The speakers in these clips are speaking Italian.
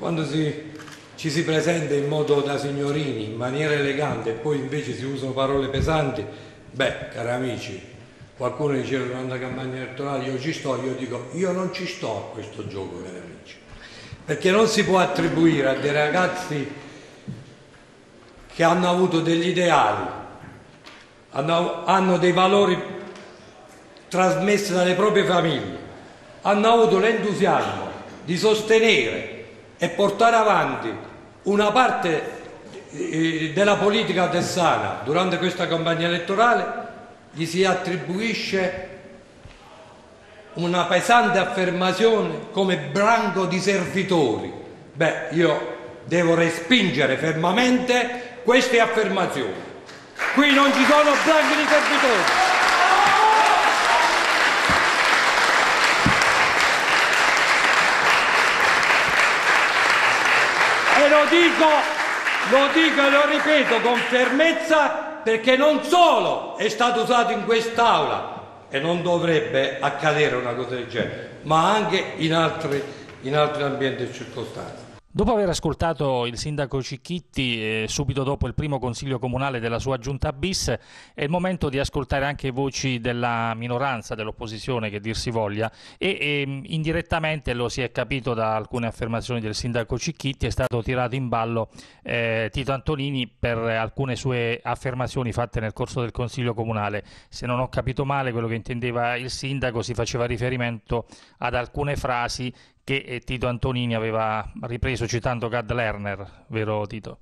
quando si, ci si presenta in modo da signorini, in maniera elegante e poi invece si usano parole pesanti, beh, cari amici, qualcuno diceva durante la campagna elettorale io ci sto, io dico io non ci sto a questo gioco, cari amici, perché non si può attribuire a dei ragazzi che hanno avuto degli ideali, hanno, hanno dei valori trasmessi dalle proprie famiglie, hanno avuto l'entusiasmo di sostenere e portare avanti una parte eh, della politica tessana durante questa campagna elettorale gli si attribuisce una pesante affermazione come branco di servitori. Beh, io devo respingere fermamente queste affermazioni. Qui non ci sono branchi di servitori. lo dico, lo dico e lo ripeto con fermezza perché non solo è stato usato in quest'Aula, e non dovrebbe accadere una cosa del genere, ma anche in altri, in altri ambienti e circostanze. Dopo aver ascoltato il sindaco Cicchitti eh, subito dopo il primo consiglio comunale della sua giunta bis, è il momento di ascoltare anche voci della minoranza, dell'opposizione che dir si voglia e, e ehm, indirettamente lo si è capito da alcune affermazioni del sindaco Cicchitti, è stato tirato in ballo eh, Tito Antonini per alcune sue affermazioni fatte nel corso del consiglio comunale. Se non ho capito male quello che intendeva il sindaco si faceva riferimento ad alcune frasi che eh, Tito Antonini aveva ripreso citando Gad Lerner, vero Tito?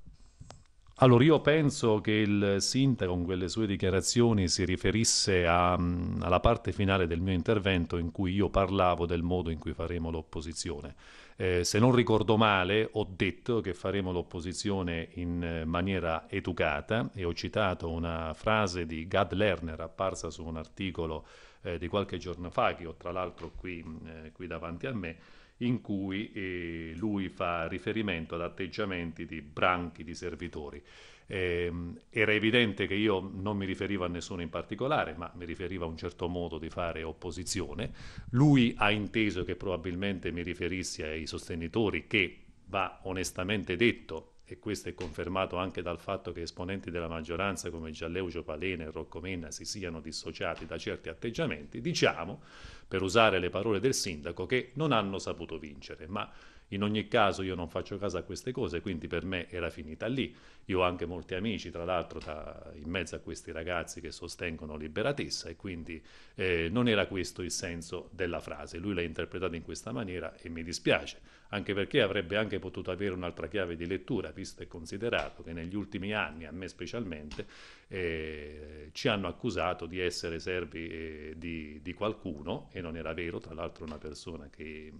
Allora io penso che il sindaco con quelle sue dichiarazioni si riferisse a, mm, alla parte finale del mio intervento in cui io parlavo del modo in cui faremo l'opposizione. Eh, se non ricordo male ho detto che faremo l'opposizione in eh, maniera educata e ho citato una frase di Gad Lerner apparsa su un articolo eh, di qualche giorno fa che ho tra l'altro qui, mm, eh, qui davanti a me in cui eh, lui fa riferimento ad atteggiamenti di branchi di servitori. Eh, era evidente che io non mi riferivo a nessuno in particolare, ma mi riferivo a un certo modo di fare opposizione. Lui ha inteso che probabilmente mi riferissi ai sostenitori che, va onestamente detto, e questo è confermato anche dal fatto che esponenti della maggioranza come Gialleuccio Palena e Rocco Menna si siano dissociati da certi atteggiamenti, diciamo, per usare le parole del sindaco, che non hanno saputo vincere, ma in ogni caso io non faccio caso a queste cose, quindi per me era finita lì. Io ho anche molti amici, tra l'altro, tra, in mezzo a questi ragazzi che sostengono liberatessa e quindi eh, non era questo il senso della frase. Lui l'ha interpretata in questa maniera e mi dispiace, anche perché avrebbe anche potuto avere un'altra chiave di lettura, visto e considerato che negli ultimi anni, a me specialmente, eh, ci hanno accusato di essere servi eh, di, di, qualcuno, e non era vero, tra l'altro una persona che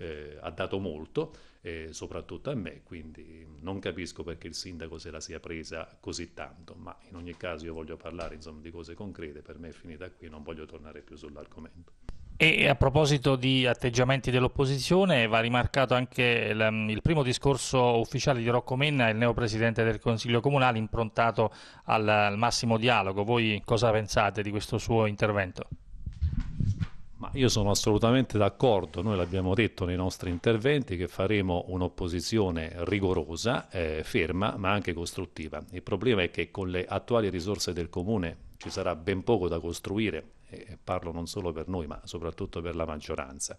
eh, ha dato molto, eh, soprattutto a me, quindi non capisco perché il sindaco se la sia presa così tanto, ma in ogni caso io voglio parlare insomma, di cose concrete, per me è finita qui, non voglio tornare più sull'argomento. E a proposito di atteggiamenti dell'opposizione, va rimarcato anche il, mm, il primo discorso ufficiale di Rocco Menna, il neopresidente del Consiglio Comunale, improntato al, al massimo dialogo. Voi cosa pensate di questo suo intervento? io sono assolutamente d'accordo, noi l'abbiamo detto nei nostri interventi che faremo un'opposizione rigorosa, eh, ferma, ma anche costruttiva. Il problema è che con le attuali risorse del comune ci sarà ben poco da costruire, eh, parlo non solo per noi, ma soprattutto per la maggioranza.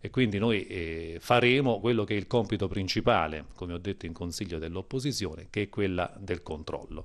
E quindi noi eh, faremo quello che è il compito principale, come ho detto in consiglio dell'opposizione, che è quella del controllo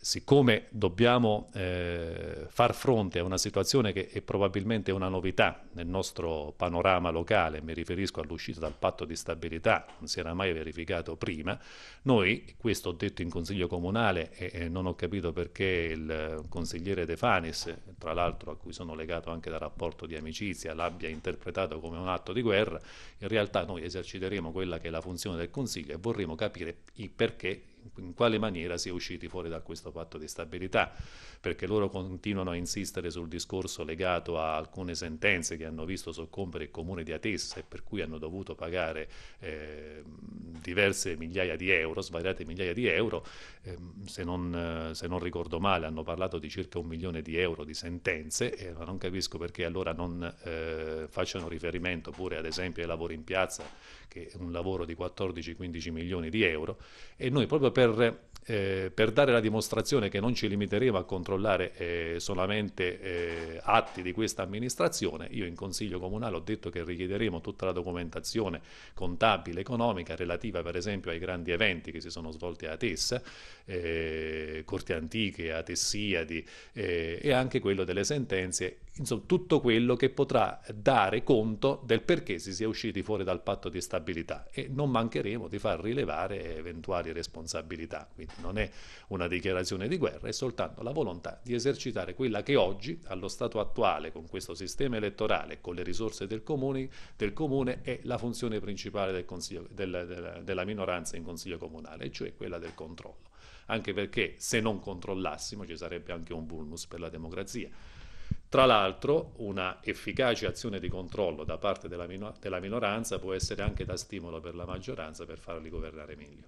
siccome dobbiamo eh, far fronte a una situazione che è probabilmente una novità nel nostro panorama locale, mi riferisco all'uscita dal patto di stabilità, non si era mai verificato prima, noi, questo ho detto in Consiglio Comunale e, e non ho capito perché il consigliere De Fanis, tra l'altro a cui sono legato anche dal rapporto di amicizia, l'abbia interpretato come un atto di guerra, in realtà noi eserciteremo quella che è la funzione del Consiglio e vorremmo capire perché in quale maniera si è usciti fuori da questo patto di stabilità, perché loro continuano a insistere sul discorso legato a alcune sentenze che hanno visto soccombere il comune di Atessa e per cui hanno dovuto pagare eh, diverse migliaia di euro, svariate migliaia di euro, eh, se, non, se, non, ricordo male hanno parlato di circa un milione di euro di sentenze, eh, ma non capisco perché allora non eh, facciano riferimento pure ad esempio ai lavori in piazza, che è un lavoro di 14-15 milioni di euro, e noi proprio per eh, per dare la dimostrazione che non ci limiteremo a controllare eh, solamente eh, atti di questa amministrazione, io in Consiglio Comunale ho detto che richiederemo tutta la documentazione contabile, economica, relativa per esempio ai grandi eventi che si sono svolti a Tessa, eh, Corti Antiche, a Tessiadi eh, e anche quello delle sentenze insomma, tutto quello che potrà dare conto del perché si sia usciti fuori dal patto di stabilità e non mancheremo di far rilevare eventuali responsabilità. Quindi non è una dichiarazione di guerra, è soltanto la volontà di esercitare quella che oggi, allo stato attuale, con questo sistema elettorale, con le risorse del comune, del comune è la funzione principale del consiglio, del, della, della minoranza in consiglio comunale, cioè quella del controllo. Anche perché se non controllassimo ci sarebbe anche un vulnus per la democrazia. Tra l'altro una efficace azione di controllo da parte della, della minoranza può essere anche da stimolo per la maggioranza per farli governare meglio.